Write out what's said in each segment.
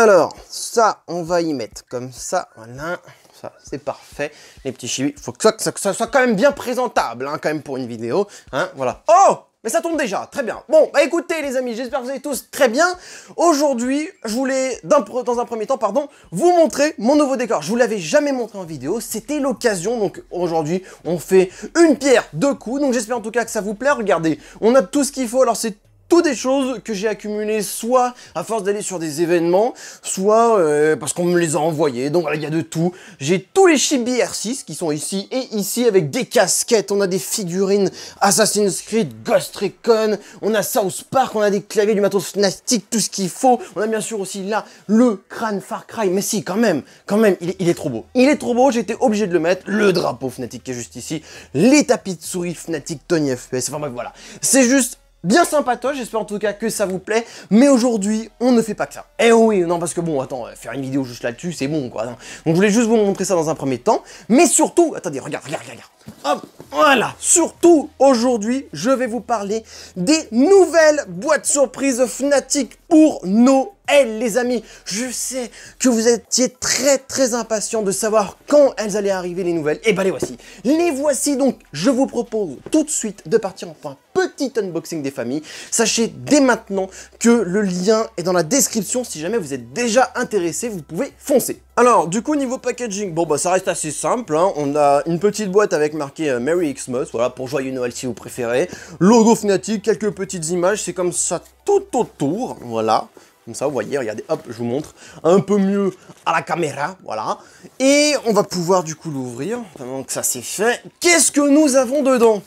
Alors, ça, on va y mettre comme ça, voilà. Ça, c'est parfait. Les petits chibis, faut que ça, soit quand même bien présentable, hein, quand même pour une vidéo. Hein, voilà. Oh mais ça tombe déjà, très bien. Bon, bah écoutez les amis, j'espère que vous allez tous très bien. Aujourd'hui, je voulais, dans un premier temps, pardon, vous montrer mon nouveau décor. Je vous l'avais jamais montré en vidéo, c'était l'occasion. Donc aujourd'hui, on fait une pierre deux coups. Donc j'espère en tout cas que ça vous plaît. Regardez, on a tout ce qu'il faut. Alors c'est toutes des choses que j'ai accumulées soit à force d'aller sur des événements, soit euh, parce qu'on me les a envoyés. Donc voilà, il y a de tout. J'ai tous les Chibi r 6 qui sont ici et ici avec des casquettes. On a des figurines Assassin's Creed, Ghost Recon, on a South Park, on a des claviers, du matos Fnatic, tout ce qu'il faut. On a bien sûr aussi là le crâne Far Cry. Mais si, quand même, quand même, il est, trop beau. Il est trop beau, j'étais obligé de le mettre. Le drapeau Fnatic qui est juste ici, les tapis de souris Fnatic, Tony FPS. Enfin bref, voilà. C'est juste bien sympatoche, j'espère en tout cas que ça vous plaît, mais aujourd'hui, on ne fait pas que ça. Eh oui, non, parce que bon, attends, euh, faire une vidéo juste là-dessus, c'est bon, quoi. Donc je voulais juste vous montrer ça dans un premier temps, mais surtout, attendez, regarde, regarde, regarde, Hop, voilà. Surtout aujourd'hui, je vais vous parler des nouvelles boîtes surprises Fnatic pour Noël, les amis. Je sais que vous étiez très très impatients de savoir quand elles allaient arriver les nouvelles. Et eh bah ben, les voici. Les voici donc. Je vous propose tout de suite de partir en petit unboxing des familles. Sachez dès maintenant que le lien est dans la description. Si jamais vous êtes déjà intéressé, vous pouvez foncer. Alors, du coup, niveau packaging, bon, bah, ça reste assez simple. Hein. On a une petite boîte avec marqué euh, Merry Xmas, voilà, pour Joyeux Noël si vous préférez. Logo Fnatic, quelques petites images, c'est comme ça tout autour, voilà. Comme ça, vous voyez, regardez, hop, je vous montre. Un peu mieux à la caméra, voilà. Et on va pouvoir, du coup, l'ouvrir. Donc, ça, c'est fait. Qu'est-ce que nous avons dedans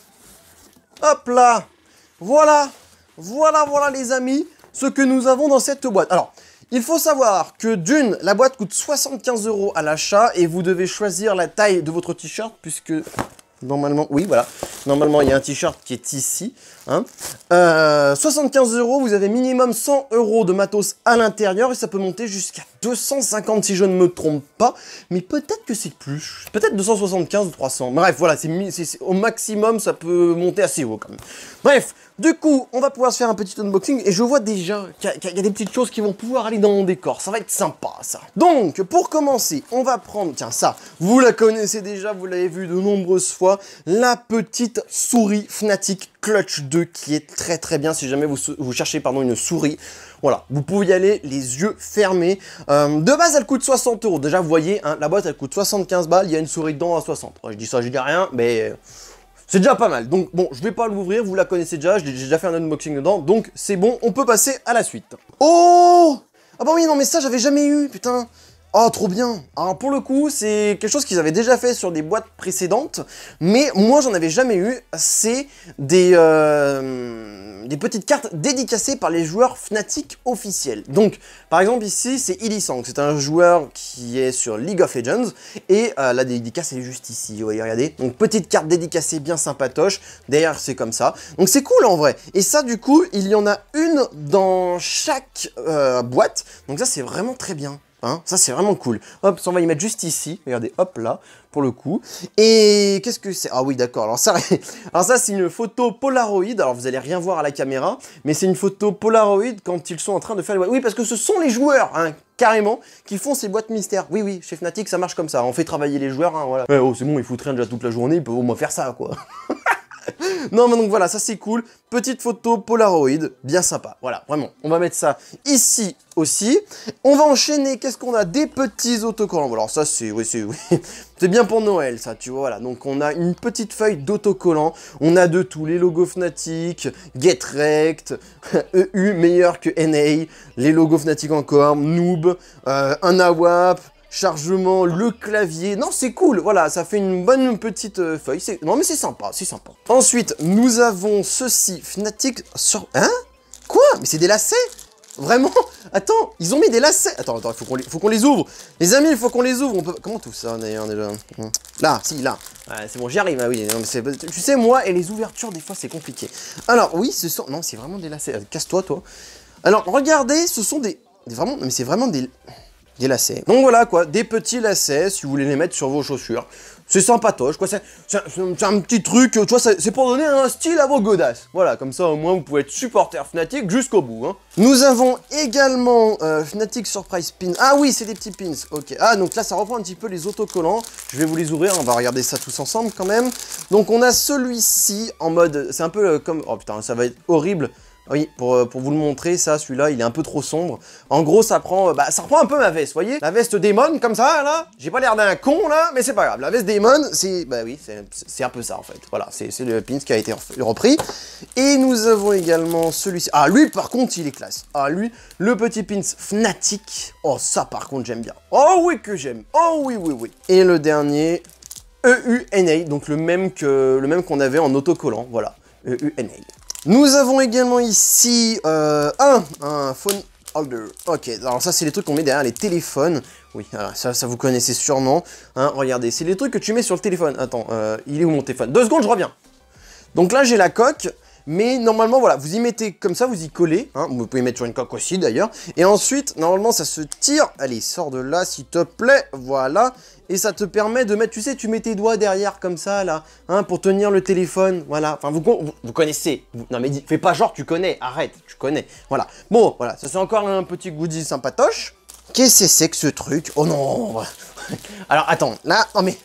Hop là Voilà Voilà, voilà, les amis, ce que nous avons dans cette boîte. Alors, il faut savoir que d'une, la boîte coûte 75 euros à l'achat et vous devez choisir la taille de votre t-shirt puisque normalement, oui voilà, normalement il y a un t-shirt qui est ici. Hein. 75 euh, euros, vous avez minimum 100 euros de matos à l'intérieur et ça peut monter jusqu'à 250 si je ne me trompe pas, mais peut-être que c'est plus, peut-être 275 ou 300. Bref voilà, c'est au maximum ça peut monter assez haut quand même. Bref, du coup, on va pouvoir se faire un petit unboxing et je vois déjà qu'il y, a des petites choses qui vont pouvoir aller dans mon décor. Ça va être sympa, ça. Donc, pour commencer, on va prendre, tiens, ça, vous la connaissez déjà, vous l'avez vu de nombreuses fois, la petite souris Fnatic Clutch 2 qui est très très bien si jamais vous, vous cherchez pardon, une souris. Voilà, vous pouvez y aller les yeux fermés. Euh, de base, elle coûte 60 euros. Déjà, vous voyez, hein, la boîte, elle coûte 75 balles. Il y a une souris dedans à 60. Je dis ça, je dis rien, mais c'est déjà pas mal, donc bon, je vais pas l'ouvrir, vous la connaissez déjà, j'ai déjà fait un unboxing dedans, donc c'est bon, on peut passer à la suite. Oh Ah bah oui, non mais ça j'avais jamais eu, putain Oh, trop bien Alors pour le coup, c'est quelque chose qu'ils avaient déjà fait sur des boîtes précédentes, mais moi j'en avais jamais eu, c'est des, euh, des petites cartes dédicacées par les joueurs Fnatic officiels. Donc, par exemple ici, c'est Illisang, c'est un joueur qui est sur League of Legends, et euh, la dédicace est juste ici, Vous voyez, regardez. Donc petite carte dédicacée bien sympatoche, d'ailleurs c'est comme ça. Donc c'est cool en vrai Et ça du coup, il y en a une dans chaque euh, boîte, donc ça c'est vraiment très bien. Hein, ça c'est vraiment cool. Hop, ça on va y mettre juste ici. Regardez, hop là, pour le coup. Et qu'est-ce que c'est Ah oui, d'accord. Alors ça, alors ça c'est une photo Polaroid. Alors vous allez rien voir à la caméra, mais c'est une photo Polaroid quand ils sont en train de faire les Oui, parce que ce sont les joueurs, hein, carrément, qui font ces boîtes mystères. Oui, oui, chez Fnatic ça marche comme ça. On fait travailler les joueurs, hein, voilà. oh, c'est bon, ils foutent rien déjà toute la journée, ils peuvent au moins faire ça, quoi. non, mais donc voilà, ça c'est cool. Petite photo Polaroid, bien sympa. Voilà, vraiment, on va mettre ça ici aussi. On va enchaîner, qu'est-ce qu'on a Des petits autocollants. Alors ça, c'est oui, c'est oui. c'est bien pour Noël, ça, tu vois, voilà. Donc on a une petite feuille d'autocollants. On a de tous, les logos Fnatic, GetRect, EU meilleur que NA, les logos Fnatic encore, Noob, euh, un AWAP, chargement, le clavier. Non, c'est cool, voilà, ça fait une bonne petite euh, feuille. Non, mais c'est sympa, c'est sympa. Ensuite, nous avons ceci, Fnatic sur... Hein Quoi Mais c'est des lacets Vraiment Attends, ils ont mis des lacets Attends, attends, faut qu'on les, ouvre Les amis, il faut qu'on les ouvre on peut... Comment tout ça, d'ailleurs, déjà Là, si, là C'est bon, j'y arrive, ah oui, Tu sais, moi, et les ouvertures, des fois, c'est compliqué. Alors, oui, ce sont... Non, c'est vraiment des lacets. Euh, casse-toi, toi. Alors, regardez, ce sont des... des... Vraiment... Mais c'est vraiment des des lacets. Donc voilà quoi, des petits lacets si vous voulez les mettre sur vos chaussures. C'est sympatoche quoi, c'est un petit truc, tu vois, c'est pour donner un style à vos godasses. Voilà, comme ça au moins vous pouvez être supporter Fnatic jusqu'au bout. Hein. Nous avons également euh, Fnatic Surprise pins Ah oui, c'est des petits pins, ok. Ah donc là ça reprend un petit peu les autocollants. Je vais vous les ouvrir, on va regarder ça tous ensemble quand même. Donc on a celui-ci en mode, c'est un peu euh, comme... Oh putain, ça va être horrible oui, euh, pour, vous le montrer, ça, celui-là, il est un peu trop sombre. En gros, ça prend, euh, bah, ça reprend un peu ma veste, vous voyez La veste démon, comme ça, là J'ai pas l'air d'un con, là, mais c'est pas grave. La veste démon, c'est, bah oui, c'est un peu ça, en fait. Voilà, c'est le pins qui a été repris. Et nous avons également celui-ci. Ah, lui, par contre, il est classe. Ah, lui, le petit pins Fnatic. Oh, ça, par contre, j'aime bien. Oh oui que j'aime. Oh oui, oui, oui. Et le dernier, EUNA, donc le même qu'on avait en autocollant, voilà, EUNA. Nous avons également ici euh, un, un phone holder. Ok, alors ça c'est les trucs qu'on met derrière les téléphones. Oui, ah, ça, vous connaissez sûrement. Hein. regardez, c'est les trucs que tu mets sur le téléphone. Attends, euh, il est où mon téléphone Deux secondes, je reviens. Donc là j'ai la coque, mais normalement, voilà, vous y mettez comme ça, vous y collez. Hein, vous pouvez mettre sur une coque aussi d'ailleurs. Et ensuite, normalement, ça se tire. Allez, sors de là, s'il te plaît. Voilà. Et ça te permet de mettre, tu sais, tu mets tes doigts derrière comme ça, là, hein, pour tenir le téléphone. Voilà. Enfin, vous, connaissez. non, mais dis, fais pas genre, tu connais. Arrête, tu connais. Voilà. Bon, voilà. Ça, c'est encore un petit goodie sympatoche. Qu'est-ce que c'est que ce truc Oh non Alors, attends. Là, non mais...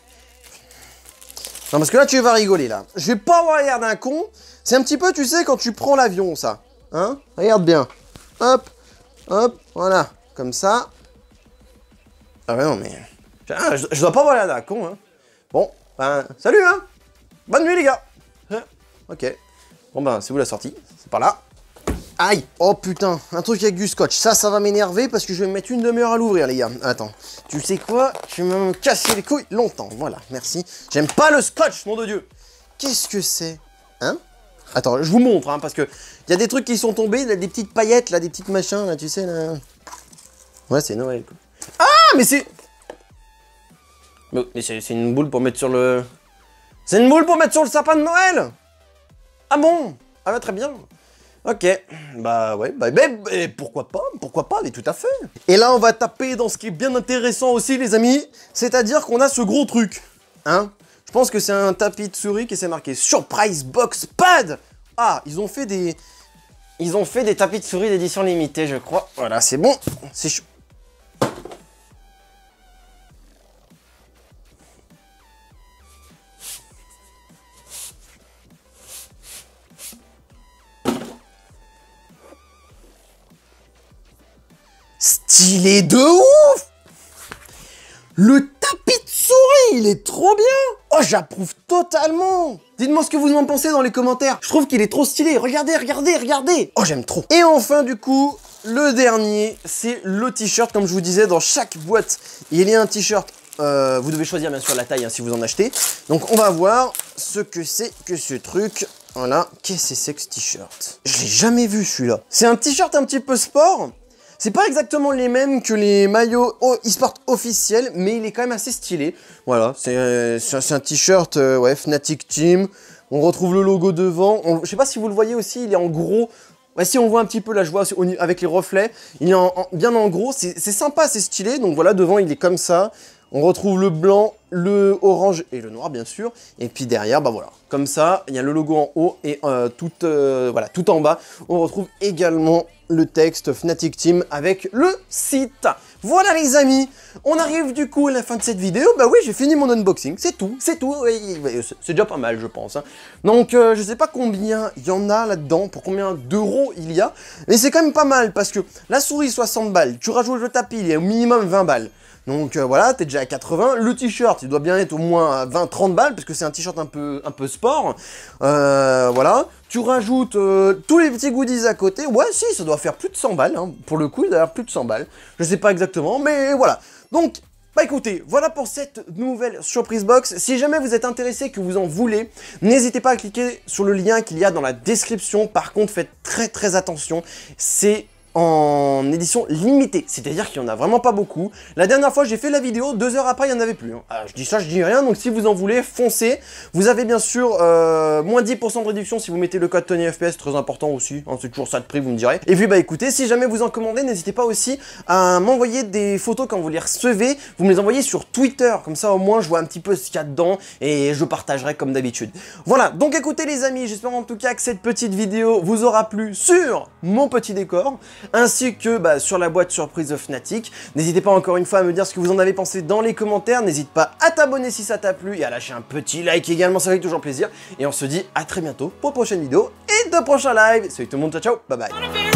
Non, parce que là, tu vas rigoler, là. Je vais pas avoir l'air d'un con. C'est un petit peu, tu sais, quand tu prends l'avion, ça. Hein Regarde bien. Hop, hop, voilà. Comme ça. Ah non, mais... je, dois pas avoir l'air d'un con, hein. Bon, ben, salut, hein Bonne nuit, les gars hein? Ok. Bon, ben, c'est où la sortie C'est par là. Aïe Oh putain, un truc avec du scotch. Ça, ça va m'énerver parce que je vais me mettre une demi-heure à l'ouvrir, les gars. Attends, tu sais quoi Je vais me casser les couilles longtemps. Voilà, merci. J'aime pas le scotch, mon de Dieu Qu'est-ce que c'est Hein Attends, je vous montre, hein, parce que il y a des trucs qui sont tombés, des petites paillettes, là, des petites machins, là, tu sais, là. Ouais, c'est Noël, quoi. Ah, mais c'est... Mais c'est une boule pour mettre sur le... C'est une boule pour mettre sur le sapin de Noël Ah bon Ah bah très bien Ok, bah ouais, bah, pourquoi pas, pourquoi pas, mais tout à fait. Et là, on va taper dans ce qui est bien intéressant aussi, les amis, c'est-à-dire qu'on a ce gros truc, hein. Je pense que c'est un tapis de souris qui s'est marqué Surprise Box Pad Ah, ils ont fait des... Ils ont fait des tapis de souris d'édition limitée, je crois. Voilà, c'est bon. C'est est de ouf Le tapis de souris, il est trop bien Oh, j'approuve totalement Dites-moi ce que vous en pensez dans les commentaires. Je trouve qu'il est trop stylé. Regardez, regardez, regardez Oh, j'aime trop Et enfin, du coup, le dernier, c'est le t-shirt. Comme je vous disais, dans chaque boîte, il y a un t-shirt. Euh, vous devez choisir, bien sûr, la taille hein, si vous en achetez. Donc, on va voir ce que c'est que ce truc. Voilà, qu'est-ce que c'est que ce t-shirt Je l'ai jamais vu celui-là. C'est un t-shirt un petit peu sport, c'est pas exactement les mêmes que les maillots e-sport officiels, mais il est quand même assez stylé. Voilà, c'est euh, un t-shirt euh, ouais, Fnatic Team. On retrouve le logo devant. je sais pas si vous le voyez aussi, il est en gros. si on voit un petit peu, là je vois avec les reflets, il est bien en gros, c'est sympa, c'est stylé, donc voilà, devant il est comme ça, on retrouve le blanc, le orange et le noir bien sûr. Et puis derrière, bah voilà, comme ça, il y a le logo en haut et euh, tout, euh, voilà, tout en bas, on retrouve également le texte Fnatic Team avec le site. Voilà les amis, on arrive du coup à la fin de cette vidéo. Bah oui, j'ai fini mon unboxing, c'est tout, c'est tout. C'est déjà pas mal, je pense. Hein. Donc, je euh, je sais pas combien il y en a là-dedans, pour combien d'euros il y a, mais c'est quand même pas mal parce que la souris 60 balles, tu rajoutes le tapis, il y a au minimum 20 balles. Donc euh, voilà, t'es déjà à 80. Le t-shirt, il doit bien être au moins 20-30 balles, parce que c'est un t-shirt un peu, un peu sport. Euh, voilà. Tu rajoutes euh, tous les petits goodies à côté. Ouais, si, ça doit faire plus de 100 balles. Hein. Pour le coup, d'ailleurs, plus de 100 balles. Je sais pas exactement, mais voilà. Donc, bah écoutez, voilà pour cette nouvelle surprise box. Si jamais vous êtes intéressé, que vous en voulez, n'hésitez pas à cliquer sur le lien qu'il y a dans la description. Par contre, faites très très attention, c'est en édition limitée, c'est-à-dire qu'il n'y en a vraiment pas beaucoup. La dernière fois j'ai fait la vidéo, deux heures après il n'y en avait plus. Hein. Ah, je dis ça, je dis rien, donc si vous en voulez, foncez. Vous avez bien sûr euh, moins 10% de réduction si vous mettez le code TonyFPS, très important aussi, hein, c'est toujours ça de prix vous me direz. Et puis bah écoutez, si jamais vous en commandez, n'hésitez pas aussi à m'envoyer des photos quand vous les recevez, vous me les envoyez sur Twitter, comme ça au moins je vois un petit peu ce qu'il y a dedans et je partagerai comme d'habitude. Voilà, donc écoutez les amis, j'espère en tout cas que cette petite vidéo vous aura plu sur mon petit décor ainsi que bah, sur la boîte surprise de Fnatic. N'hésitez pas encore une fois à me dire ce que vous en avez pensé dans les commentaires. N'hésite pas à t'abonner si ça t'a plu et à lâcher un petit like également, ça fait toujours plaisir. Et on se dit à très bientôt pour prochaine vidéo et de prochains lives. Salut tout le monde, ciao ciao, bye bye.